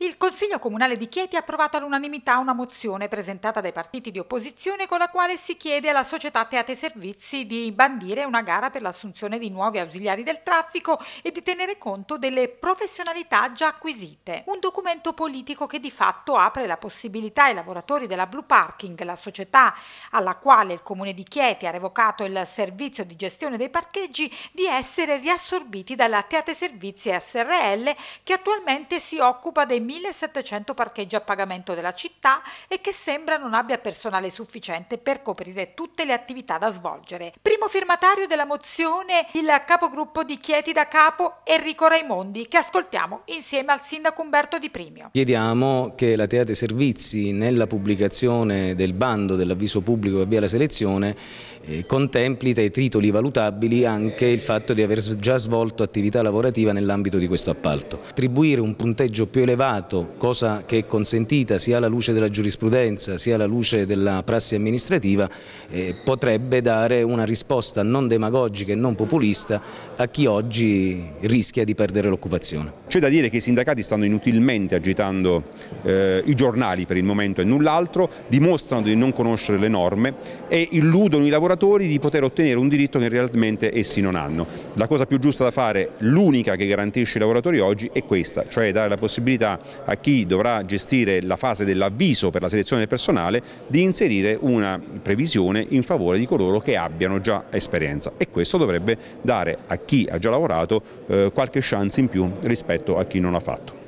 Il Consiglio Comunale di Chieti ha approvato all'unanimità una mozione presentata dai partiti di opposizione con la quale si chiede alla società Teate Servizi di bandire una gara per l'assunzione di nuovi ausiliari del traffico e di tenere conto delle professionalità già acquisite. Un documento politico che di fatto apre la possibilità ai lavoratori della Blue Parking, la società alla quale il Comune di Chieti ha revocato il servizio di gestione dei parcheggi, di essere riassorbiti dalla Teate Servizi SRL che attualmente si occupa dei 1700 parcheggi a pagamento della città e che sembra non abbia personale sufficiente per coprire tutte le attività da svolgere. Primo firmatario della mozione il capogruppo di Chieti da Capo Enrico Raimondi che ascoltiamo insieme al sindaco Umberto Di Primio. Chiediamo che la Teatri Servizi nella pubblicazione del bando dell'avviso pubblico che avvia la selezione eh, contempli tra i titoli valutabili anche il fatto di aver già svolto attività lavorativa nell'ambito di questo appalto. Attribuire un punteggio più elevato privato, cosa che è consentita sia alla luce della giurisprudenza sia alla luce della prassi amministrativa, eh, potrebbe dare una risposta non demagogica e non populista a chi oggi rischia di perdere l'occupazione. C'è da dire che i sindacati stanno inutilmente agitando eh, i giornali per il momento e null'altro, dimostrano di non conoscere le norme e illudono i lavoratori di poter ottenere un diritto che realmente essi non hanno. La cosa più giusta da fare, l'unica che garantisce i lavoratori oggi è questa, cioè dare la possibilità a chi dovrà gestire la fase dell'avviso per la selezione del personale di inserire una previsione in favore di coloro che abbiano già esperienza e questo dovrebbe dare a chi ha già lavorato eh, qualche chance in più rispetto a chi non l'ha fatto.